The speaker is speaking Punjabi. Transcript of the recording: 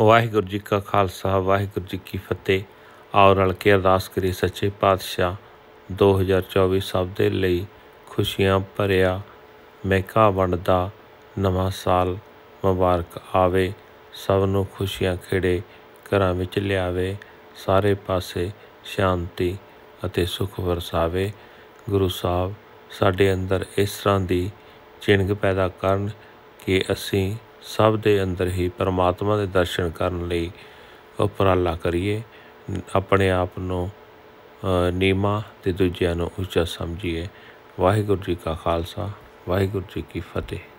ਵਾਹਿਗੁਰੂ ਜੀ ਕਾ ਖਾਲਸਾ ਵਾਹਿਗੁਰੂ ਜੀ ਕੀ ਫਤਿਹ ਆਓ ਰਲ ਕੇ ਅਰਦਾਸ ਕਰੀ ਸੱਚੇ ਪਾਤਸ਼ਾਹ 2024 ਸਭ ਦੇ ਲਈ ਖੁਸ਼ੀਆਂ ਭਰਿਆ ਮਹਿਕਾ ਵੰਡਦਾ ਨਵਾਂ ਸਾਲ ਮੁਬਾਰਕ ਆਵੇ ਸਭ ਨੂੰ ਖੁਸ਼ੀਆਂ ਖੇੜੇ ਘਰਾਂ ਵਿੱਚ ਲਿਆਵੇ ਸਾਰੇ ਪਾਸੇ ਸ਼ਾਂਤੀ ਅਤੇ ਸੁਖ ਵਰਸਾਵੇ ਗੁਰੂ ਸਾਹਿਬ ਸਾਡੇ ਅੰਦਰ ਇਸ ਤਰ੍ਹਾਂ ਦੀ ਚਿੰਗ ਪੈਦਾ ਕਰਨ ਕਿ ਅਸੀਂ ਸਭ ਦੇ ਅੰਦਰ ਹੀ ਪਰਮਾਤਮਾ ਦੇ ਦਰਸ਼ਨ ਕਰਨ ਲਈ ਉਪਰਾਲਾ ਕਰੀਏ ਆਪਣੇ ਆਪ ਨੂੰ ਨੀਮਾ ਤੇ ਦੂਜਿਆਂ ਨੂੰ ਉੱਚਾ ਸਮਝੀਏ ਵਾਹਿਗੁਰੂ ਜੀ ਕਾ ਖਾਲਸਾ ਵਾਹਿਗੁਰੂ ਜੀ ਕੀ ਫਤਿਹ